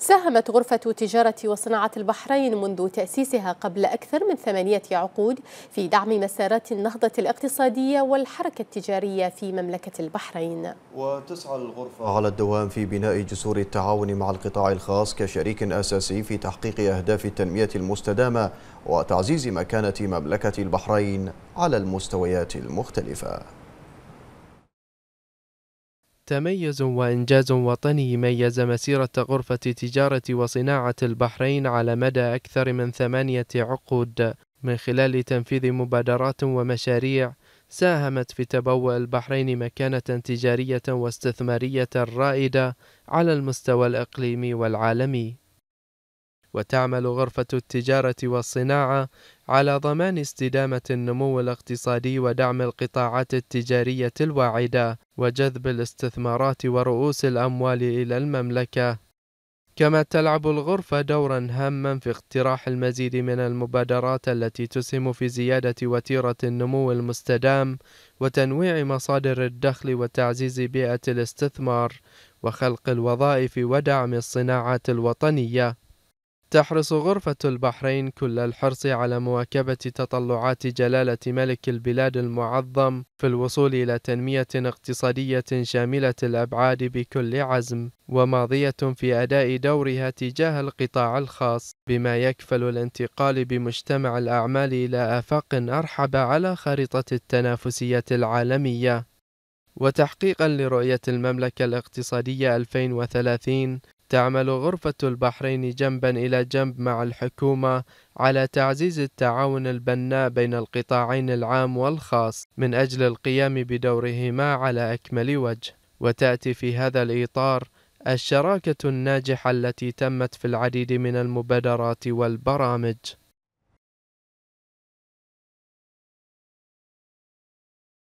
ساهمت غرفة تجارة وصناعة البحرين منذ تأسيسها قبل أكثر من ثمانية عقود في دعم مسارات النهضة الاقتصادية والحركة التجارية في مملكة البحرين وتسعى الغرفة على الدوام في بناء جسور التعاون مع القطاع الخاص كشريك أساسي في تحقيق أهداف التنمية المستدامة وتعزيز مكانة مملكة البحرين على المستويات المختلفة تميز وإنجاز وطني ميز مسيرة غرفة تجارة وصناعة البحرين على مدى أكثر من ثمانية عقود من خلال تنفيذ مبادرات ومشاريع ساهمت في تبوء البحرين مكانة تجارية واستثمارية رائدة على المستوى الإقليمي والعالمي. وتعمل غرفة التجارة والصناعة على ضمان استدامة النمو الاقتصادي ودعم القطاعات التجارية الواعدة وجذب الاستثمارات ورؤوس الأموال إلى المملكة كما تلعب الغرفة دورا هاما في اقتراح المزيد من المبادرات التي تسهم في زيادة وتيرة النمو المستدام وتنويع مصادر الدخل وتعزيز بيئة الاستثمار وخلق الوظائف ودعم الصناعات الوطنية تحرص غرفة البحرين كل الحرص على مواكبة تطلعات جلالة ملك البلاد المعظم في الوصول إلى تنمية اقتصادية شاملة الأبعاد بكل عزم، وماضية في أداء دورها تجاه القطاع الخاص، بما يكفل الانتقال بمجتمع الأعمال إلى آفاق أرحب على خريطة التنافسية العالمية. وتحقيقا لرؤية المملكة الاقتصادية 2030 تعمل غرفة البحرين جنبا إلى جنب مع الحكومة على تعزيز التعاون البناء بين القطاعين العام والخاص من أجل القيام بدورهما على أكمل وجه وتأتي في هذا الإطار الشراكة الناجحة التي تمت في العديد من المبادرات والبرامج